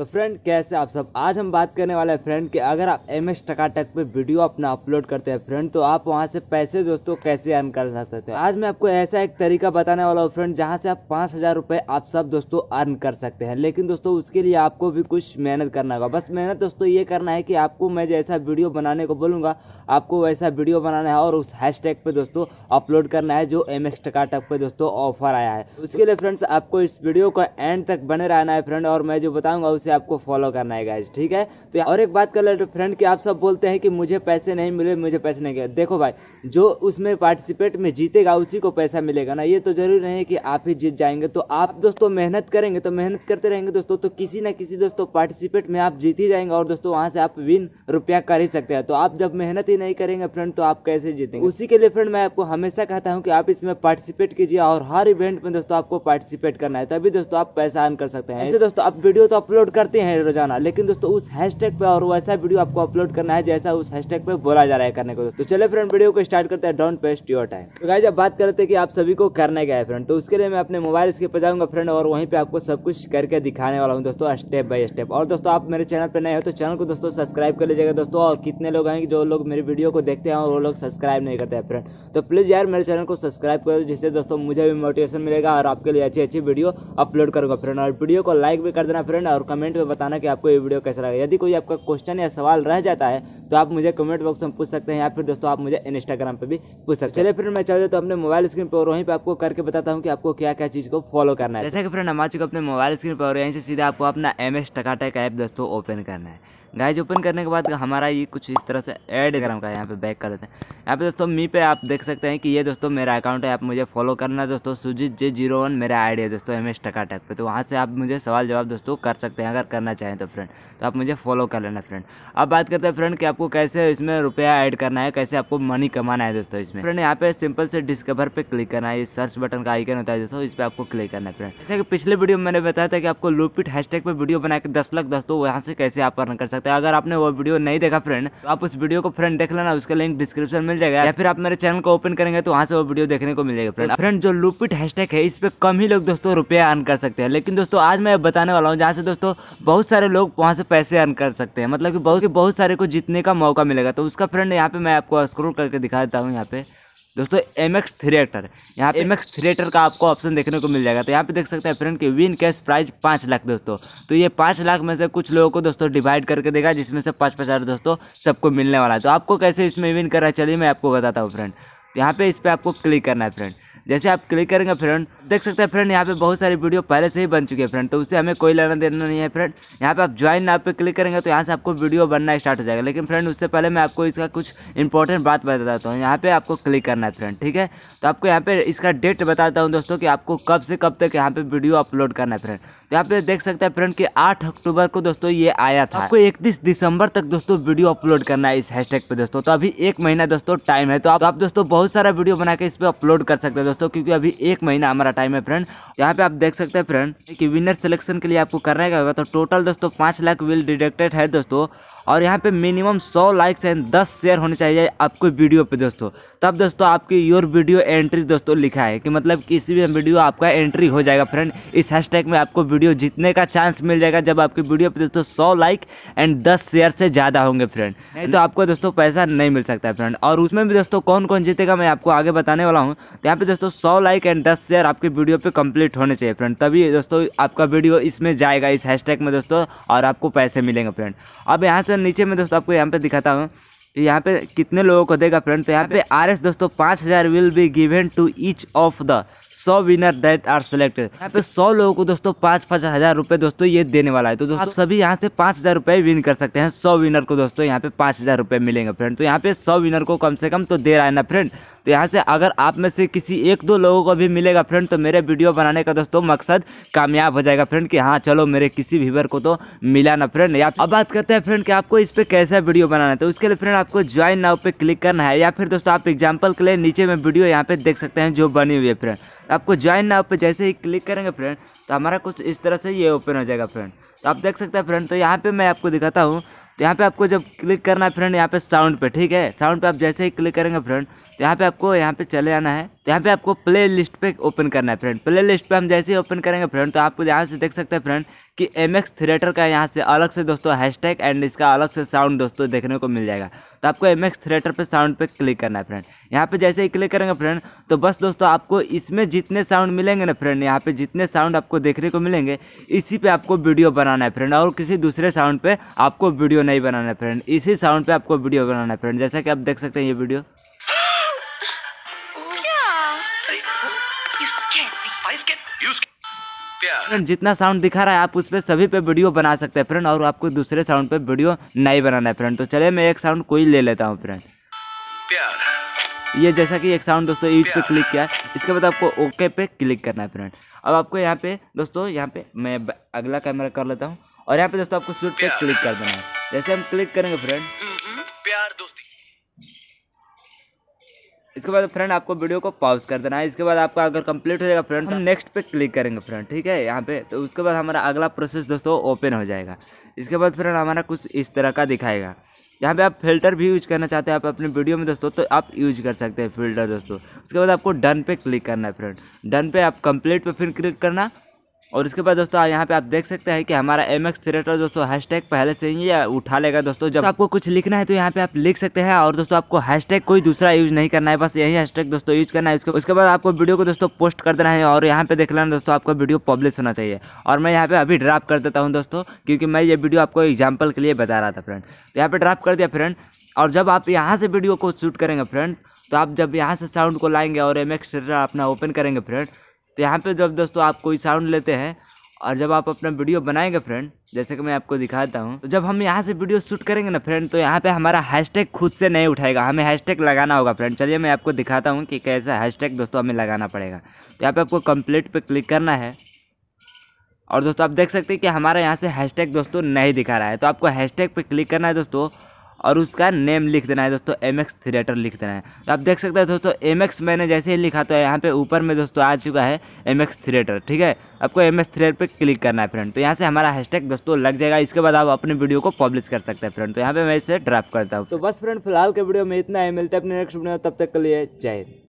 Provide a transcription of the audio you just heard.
तो फ्रेंड कैसे आप सब आज हम बात करने वाले हैं फ्रेंड कि अगर आप एम एस टकाटक पर वीडियो अपना अपलोड करते हैं फ्रेंड तो आप वहां से पैसे दोस्तों कैसे अर्न कर सकते हैं आज मैं आपको ऐसा एक तरीका बताने वाला हूँ फ्रेंड जहां से आप पाँच हज़ार रुपये आप सब दोस्तों अर्न कर सकते हैं लेकिन दोस्तों उसके लिए आपको भी कुछ मेहनत करना होगा बस मेहनत दोस्तों ये करना है कि आपको मैं जैसा वीडियो बनाने को बोलूँगा आपको वैसा वीडियो बनाना है और उस हैश टैग पर दोस्तों अपलोड करना है जो एम एक्स टकाटक पर दोस्तों ऑफर आया है उसके लिए फ्रेंड्स आपको इस वीडियो का एंड तक बने रहना है फ्रेंड और मैं जो बताऊँगा उसे से आपको फॉलो करना है गाइज ठीक है तो और एक बात कर ले तो फ्रेंड कि आप सब बोलते हैं कि मुझे पैसे नहीं मिले मुझे पैसे नहीं गए देखो भाई जो उसमें पार्टिसिपेट में जीतेगा उसी को पैसा मिलेगा ना ये तो जरूरी नहीं है कि आप ही जीत जाएंगे तो आप दोस्तों मेहनत करेंगे तो मेहनत करते रहेंगे दोस्तों तो किसी ना किसी दोस्तों पार्टिसिपेट में आप जीत ही जाएंगे और दोस्तों वहाँ से आप विन रुपया कर ही सकते हैं तो आप जब मेहनत ही नहीं करेंगे फ्रेंड तो आप कैसे जीतेंगे उसी के लिए फ्रेंड मैं आपको हमेशा कहता हूँ कि आप इसमें पार्टिसिपेट कीजिए और हर इवेंट में दोस्तों आपको पार्टिसिपेट करना है तभी दोस्तों आप पैसा अर्न कर सकते हैं ऐसे दोस्तों आप वीडियो तो अपलोड कर करते हैं रोजाना लेकिन दोस्तों उस हैशटैग पे और वैसा वीडियो आपको अपलोड करना है जैसा उस हैशटैग पे बोला जा रहा है करने को तो चले फ्रेंड वीडियो को स्टार्ट करते हैं डोंट पेस्ट योर टाइम तो गाइस अब बात करते हैं कि आप सभी को करने का है फ्रेंड तो उसके लिए मैं अपने मोबाइल स्क्रीन पर जाऊंगा फ्रेंड और वहीं पर आपको सब कुछ करके दिखाने वाला हूँ दोस्तों स्टेप बाय स्टेप और दोस्तों आप मेरे चैनल पर नए हो तो चैनल को दोस्तों सब्सक्राइब कर लीजिएगा दोस्तों और कितने लोग हैं जो लोग मेरे वीडियो को देखते हैं और वो लोग सब्सक्राइब नहीं करते हैं फ्रेंड तो प्लीज़ यार मेरे चैनल को सब्सक्राइब करो जिससे दोस्तों मुझे भी मोटिवेशन मिलेगा और आपके लिए अच्छी अच्छी वीडियो अपलोड करूँगा फ्रेंड और वीडियो को लाइक भी कर देना फ्रेंड और कमेंट कमेंट में बताना कि आपको ये वीडियो कैसा लगा यदि कोई आपका क्वेश्चन या सवाल रह जाता है तो आप मुझे कमेंट बॉक्स में पूछ सकते हैं या फिर दोस्तों आप मुझे इंस्टाग्राम पर भी पूछ सकते हैं चलिए फिर मैं चल तो अपने मोबाइल स्क्रीन पर वहीं पर आपको करके बताता हूँ कि आपको क्या क्या चीज़ को फॉलो करना है जैसे कि फ्रेंड हम आ चुके अपने मोबाइल स्क्रीन पर और यहीं से सीधा आपको अपना एम एस टकाटा का ऐप दोस्तों ओपन करना है गाइज ओपन करने के बाद हमारा ये कुछ इस तरह से ऐड ग्राम का यहाँ पे बैक कर देते हैं यहाँ पे दोस्तों मी पे आप देख सकते हैं कि ये दोस्तों मेरा अकाउंट है आप मुझे फॉलो करना दोस्तों सुजीत जे जीरो वन मेरा आईडी है दोस्तों एम एस टका टैक पर तो वहाँ से आप मुझे सवाल जवाब दोस्तों कर सकते हैं अगर करना चाहें तो फ्रेंड तो आप मुझे फॉलो कर लेना फ्रेंड अब बात करते हैं फ्रेंड कि आपको कैसे इसमें रुपया ऐड करना है कैसे आपको मनी कमाना है दोस्तों इसमें फ्रेंड यहाँ पे सिंपल से डिस्कवर पर क्लिक करना है सर्च बटन का आइकन होता है दोस्तों इस पर आपको क्लिक करना है फ्रेंड जैसे कि पिछले वीडियो में मैंने बताया था कि आपको लूपिट हैशटैग पे वीडियो बना के दस लाख दोस्तों वहाँ से कैसे आप अर्न कर सकते सकते हैं अगर आपने वो वीडियो नहीं देखा फ्रेंड तो आप उस वीडियो को फ्रेंड देख लेना उसका लिंक डिस्क्रिप्शन मिल जाएगा या फिर आप मेरे चैनल को ओपन करेंगे तो वहाँ से वो वीडियो देखने को मिलेगा फ्रेंड फ्रेंड जो लुपिट हैशटैग है इस पर कम ही लोग दोस्तों रुपया अर्न कर सकते हैं लेकिन दोस्तों आज मैं बताने वाला हूँ जहाँ से दोस्तों बहुत सारे लोग वहाँ से पैसे अर्न कर सकते हैं मतलब कि बहुत बहुत सारे को जीतने का मौका मिलेगा तो उसका फ्रेंड यहाँ पे मैं आपको स्क्रोल करके दिखा देता हूँ यहाँ पे दोस्तों एम एक्स थिएटर यहाँ पे एम एक्स थ्रिएटर का आपको ऑप्शन देखने को मिल जाएगा तो यहाँ पे देख सकते हैं फ्रेंड कि विन कैश प्राइस पाँच लाख दोस्तों तो ये पाँच लाख में से कुछ लोगों को दोस्तों डिवाइड करके देगा जिसमें से पाँच पचास दोस्तों सबको मिलने वाला है तो आपको कैसे इसमें विन करना चलिए मैं आपको बताता हूँ फ्रेंड तो यहाँ पे इस पर आपको क्लिक करना है फ्रेंड जैसे आप क्लिक करेंगे फ्रेंड देख सकते हैं फ्रेंड यहाँ पे बहुत सारी वीडियो पहले से ही बन चुकी है फ्रेंड तो उससे हमें कोई लेना देना नहीं है फ्रेंड यहाँ पे आप ज्वाइन ना पे क्लिक करेंगे तो यहाँ से आपको वीडियो बनना स्टार्ट हो जाएगा लेकिन फ्रेंड उससे पहले मैं आपको इसका कुछ इंपॉर्टेंट बात बता देता हूँ यहाँ पे आपको क्लिक करना है फ्रेंड ठीक है तो आपको यहाँ पे इसका डेट बताता हूँ दोस्तों कि आपको कब से कब तक यहाँ पे वीडियो अपलोड करना है फ्रेंड तो यहाँ पे देख सकते हैं फ्रेंड कि आठ अक्टूबर को दोस्तों ये आया था आपको इकतीस दिसंबर तक दोस्तों वीडियो अपलोड करना है इस हैशटैग पे दोस्तों तो अभी एक महीना दोस्तों टाइम है तो आप, तो आप दोस्तों बहुत सारा वीडियो बना के इस पर अपलोड कर सकते हैं दोस्तों दोस्तों क्योंकि अभी एक महीना हमारा टाइम है फ्रेंड यहाँ पे आप देख सकते हैं फ्रेंड कि विनर सिलेक्शन के लिए आपको करने का होगा तो टोटल दोस्तों पाँच लाख विल डिडक्टेड है दोस्तों और यहाँ पे मिनिमम सौ लाइक्स एंड दस शेयर होने चाहिए आपको वीडियो पे दोस्तों तब दोस्तों आपकी योर वीडियो एंट्री दोस्तों लिखा है कि मतलब किसी भी वीडियो आपका एंट्री हो जाएगा फ्रेंड इस हैशटैग में आपको वीडियो जीतने का चांस मिल जाएगा जब आपकी वीडियो पे दोस्तों सौ लाइक एंड दस शेयर से ज़्यादा होंगे फ्रेंड नहीं तो आपको दोस्तों पैसा नहीं मिल सकता है फ्रेंड और उसमें भी दोस्तों कौन कौन जीतेगा मैं आपको आगे बताने वाला हूँ तो यहाँ पे दोस्तों दोस्तों सौ लाइक एंड दस शेयर आपके वीडियो पे कंप्लीट होने चाहिए फ्रेंड तभी दोस्तों आपका वीडियो इसमें जाएगा इस हैशटैग में दोस्तों और आपको पैसे मिलेंगे फ्रेंड अब यहाँ से नीचे में दोस्तों आपको यहाँ पर दिखाता हूँ यहाँ पे कितने लोगों को देगा फ्रेंड तो यहाँ पे आर एस दोस्तों पाँच हज़ार will be given to each of the सौ विनर दैट आर सेलेक्टेड यहाँ पे सौ लोगों को दोस्तों पाँच पाँच हज़ार रुपये दोस्तों ये देने वाला है तो दोस्तों आप सभी यहाँ से पाँच हज़ार रुपये विन कर सकते हैं सौ विनर को दोस्तों यहाँ पे पाँच हज़ार रुपये मिलेंगे फ्रेंड तो यहाँ पे सौ विनर को कम से कम तो दे रहा है ना फ्रेंड तो यहाँ से अगर आप में से किसी एक दो लोगों को भी मिलेगा फ्रेंड तो मेरे वीडियो बनाने का दोस्तों मकसद कामयाब हो जाएगा फ्रेंड कि हाँ चलो मेरे किसी व्यूवर को तो मिला ना फ्रेंड या अब बात करते हैं फ्रेंड कि आपको इस पर कैसा वीडियो बनाना है तो उसके लिए फ्रेंड आपको ज्वाइन नाव पर क्लिक करना है या फिर दोस्तों आप एग्जाम्पल के लिए नीचे में वीडियो यहाँ पे देख सकते हैं जो बनी हुई है फ्रेंड तो आपको ज्वाइन नाव पर जैसे ही क्लिक करेंगे फ्रेंड तो हमारा कुछ इस तरह से ये ओपन हो जाएगा फ्रेंड तो आप देख सकते हैं फ्रेंड तो यहाँ पे मैं आपको दिखाता हूँ तो यहाँ पे आपको जब क्लिक करना है फ्रेंड यहाँ पे साउंड पे ठीक है साउंड पे आप जैसे ही क्लिक करेंगे फ्रेंड तो यहाँ पे आपको यहाँ पे चले आना है तो यहाँ पे आपको प्ले लिस्ट पर ओपन करना है फ्रेंड प्ले लिस्ट पर हम जैसे ही ओपन करेंगे फ्रेंड तो आपको यहाँ से देख सकते हैं फ्रेंड कि एम एक्स थिएटर का यहाँ से अलग से दोस्तों हैशटैग एंड इसका अलग से साउंड दोस्तों देखने को मिल जाएगा तो आपको एम एक्स थिएटर पर साउंड पर क्लिक करना है फ्रेंड यहाँ पर जैसे ही क्लिक करेंगे फ्रेंड तो बस दोस्तों आपको इसमें जितने साउंड मिलेंगे ना फ्रेंड यहाँ पर जितने साउंड आपको देखने को मिलेंगे इसी पर आपको वीडियो बनाना है फ्रेंड और किसी दूसरे साउंड पर आपको वीडियो नहीं बनाना है फ्रेंड इसी साउंड पर आपको वीडियो बनाना है फ्रेंड जैसा कि आप देख सकते हैं ये वीडियो फ्रेंड जितना साउंड दिखा रहा है आप उस पर सभी पे वीडियो बना सकते हैं फ्रेंड और आपको दूसरे साउंड पे वीडियो नहीं बनाना है फ्रेंड तो चले मैं एक साउंड कोई ले लेता हूँ फ्रेंड ये जैसा कि एक साउंड दोस्तों ईच पे क्लिक किया है इसके बाद आपको ओके पे क्लिक करना है फ्रेंड अब आपको यहाँ पे दोस्तों यहाँ पे मैं अगला कैमरा कर लेता हूँ और यहाँ पे दोस्तों आपको शूट पे क्लिक कर देना है जैसे हम क्लिक करेंगे फ्रेंड हम्म, हम्म, प्यार दोस्ती इसके बाद फ्रेंड आपको वीडियो को पॉज कर देना है इसके बाद आपका अगर कंप्लीट हो जाएगा फ्रेंड तो हम हाँ। नेक्स्ट पे क्लिक करेंगे फ्रेंड ठीक है यहाँ पे तो उसके बाद हमारा अगला प्रोसेस दोस्तों ओपन हो जाएगा इसके बाद फ्रेंड हमारा कुछ इस तरह का दिखाएगा यहाँ पे आप फिल्टर भी यूज करना चाहते हैं आप अपने वीडियो में दोस्तों तो आप यूज कर सकते हैं फिल्टर दोस्तों उसके बाद आपको डन पे क्लिक करना है फ्रेंड डन पे आप कंप्लीट पे फिर क्लिक करना और इसके बाद दोस्तों यहाँ पे आप देख सकते हैं कि हमारा एम एक्स थिएटर दोस्तों हैशटैग पहले से ही उठा लेगा दोस्तों जब आपको कुछ लिखना है तो यहाँ पे आप लिख सकते हैं और दोस्तों आपको हैशटैग कोई दूसरा यूज नहीं करना है बस यही हैशटैग दोस्तों यूज करना है इसके उसके बाद आपको वीडियो को दोस्तों पोस्ट कर देना है और यहाँ पे देख लेना दोस्तों आपका वीडियो पब्लिश होना चाहिए और मैं यहाँ पे अभी ड्राप कर देता हूँ दोस्तों क्योंकि मैं ये वीडियो आपको एग्जाम्पल के लिए बता रहा था फ्रेंड तो यहाँ पे ड्राप कर दिया फ्रेंड और जब आप यहाँ से वीडियो को शूट करेंगे फ्रेंड तो आप जब यहाँ से साउंड को लाएंगे और एम एक्स अपना ओपन करेंगे फ्रेंड तो यहाँ पे जब दोस्तों आप कोई साउंड लेते हैं और जब आप अपना वीडियो बनाएंगे फ्रेंड जैसे कि मैं आपको दिखाता हूँ तो जब हम यहाँ से वीडियो शूट करेंगे ना फ्रेंड तो यहाँ पे हमारा हैशटैग खुद से नहीं उठाएगा हमें हैशटैग लगाना होगा फ्रेंड चलिए मैं आपको दिखाता हूँ कि कैसा हैशटैग दोस्तों हमें लगाना पड़ेगा तो यहाँ पे आपको कंप्लीट पे क्लिक करना है और दोस्तों आप देख सकते हैं कि हमारा यहाँ से हैशटैग दोस्तों नहीं दिखा रहा है तो आपको हैशटैग पे क्लिक करना है दोस्तों और उसका नेम लिख देना है दोस्तों एम एक्स थिएटर लिख देना है तो आप देख सकते हैं दोस्तों एम एक्स मैंने जैसे ही लिखा तो यहाँ पे ऊपर में दोस्तों आ चुका है एम एक्स थिएटर ठीक है आपको एम एक्स थिएटर पर क्लिक करना है फ्रेंड तो यहाँ से हमारा हैशटैग दोस्तों लग जाएगा इसके बाद आप अपने वीडियो को पब्लिश कर सकते हैं फ्रेंड तो यहाँ पे मैं इसे ड्राफ्ट करता हूँ तो बस फ्रेंड फिलहाल के वीडियो में इतना है मिलता है अपने नेक्स्ट वीडियो तब तक के लिए जय